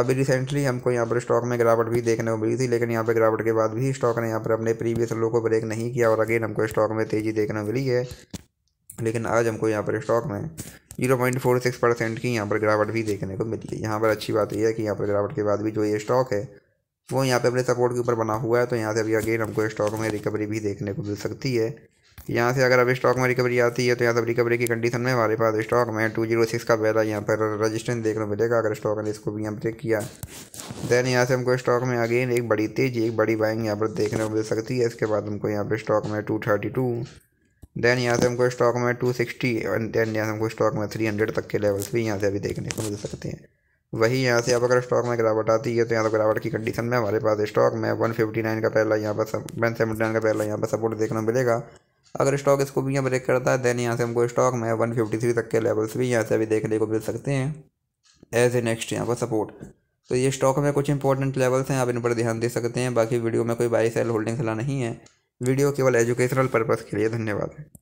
अभी रिसेंटली हमको यहाँ पर स्टॉक में गिरावट भी देखने को मिली थी लेकिन यहाँ पर गिरावट के बाद भी स्टॉक ने यहाँ पर अपने प्रीवियस लो को ब्रेक नहीं किया और अगेन हमको स्टॉक में तेज़ी देखने को मिली है लेकिन आज हमको यहाँ पर स्टॉक में zero point four six percent की यहाँ पर गिरावट भी देखने को मिली है यहाँ पर अच्छी बात यह है कि यहाँ पर गिरावट के बाद भी जो ये स्टॉक है वो यहाँ पर अपने सपोर्ट के ऊपर बना हुआ है तो यहाँ से अभी अगेन हमको स्टॉक में रिकवरी भी देखने को मिल सकती है यहाँ से अगर अब स्टॉक में रिकवरी आती है तो यहाँ सब रिकवरी की कंडीशन में हमारे पास स्टॉक में टू जीरो सिक्स का पहला यहाँ पर रजिस्टेंस देखने को मिलेगा अगर स्टॉक ने इसको भी यहाँ ब्रेक किया देन यहाँ से हमको स्टॉक में अगेन एक बड़ी तेजी एक बड़ी बाइंग यहाँ पर देखने को मिल सकती है इसके बाद हमको यहाँ पर स्टॉक में टू थर्टी टू देन यहाँ से हमको स्टॉक में टू सिक्सटी देन यहाँ से हमको स्टॉक में थ्री हंड्रेड तक के लेवल्स भी यहाँ से अभी देखने को मिल सकते हैं वही यहाँ से अब अगर स्टॉक में गिरावट आती है तो यहाँ पर तो गिरावट की कंडीशन में हमारे पास स्टॉक में वन फिफ्टी नाइन का पहला यहाँ पर वन सेवेंटी नाइन का पहला यहाँ पर सपोर्ट देखने को मिलेगा अगर स्टॉक इसको भी यहाँ ब्रेक करता है देन यहाँ से हमको स्टॉक में वन फिफ्टी थ्री तक के लेवल्स भी यहाँ से अभी देखने को मिल सकते हैं एज ए नेक्स्ट यहाँ पर सपोर्ट तो ये स्टॉक में कुछ इंपॉर्टेंट लेवल्स हैं आप इन पर ध्यान दे सकते हैं बाकी वीडियो में कोई बाई सेल होल्डिंग सलाह नहीं है वीडियो केवल एजुकेशनल पर्पज़ के लिए धन्यवाद